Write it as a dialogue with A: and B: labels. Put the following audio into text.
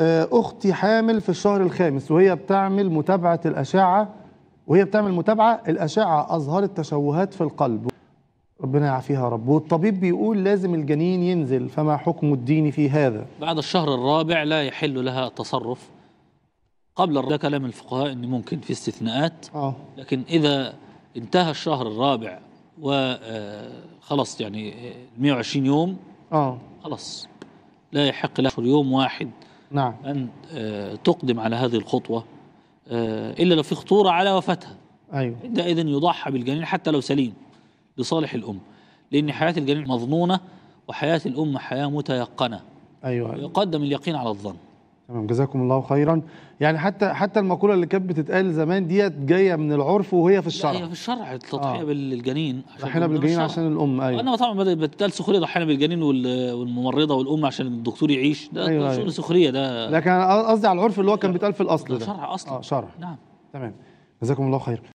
A: آه، اختي حامل في الشهر الخامس وهي بتعمل متابعه الاشعه وهي بتعمل متابعه الاشعه اظهرت تشوهات في القلب ربنا يعافيها يا رب والطبيب بيقول لازم الجنين ينزل فما حكم الدين في هذا
B: بعد الشهر الرابع لا يحل لها التصرف قبل ده كلام الفقهاء ان ممكن في استثناءات آه. لكن اذا انتهى الشهر الرابع آه، خلص يعني 120 يوم اه خلاص لا يحق لها يوم واحد نعم. أن آه، تقدم على هذه الخطوة آه، إلا لو في خطورة على وفاتها أيوة. عندئذ يضحى بالجنين حتى لو سليم لصالح الأم لأن حياة الجنين مظنونة وحياة الأم حياة متيقنة أيوة. يقدم اليقين على الظن
A: تمام جزاكم الله خيرا يعني حتى حتى المقوله اللي كانت بتتقال زمان ديت جايه من العرف وهي في الشرع هي في
B: الشرع التضحيه آه. بالجنين ضحينا بالجنين عشان الام ايوه انا طبعا بتقال سخريه ضحينا بالجنين والممرضه والام عشان الدكتور يعيش ده أيوة شغل أيوة. سخريه ده لكن
A: انا قصدي على العرف اللي هو كان بيتقال في الاصل ده شرع اصلا آه شرع نعم تمام جزاكم الله خير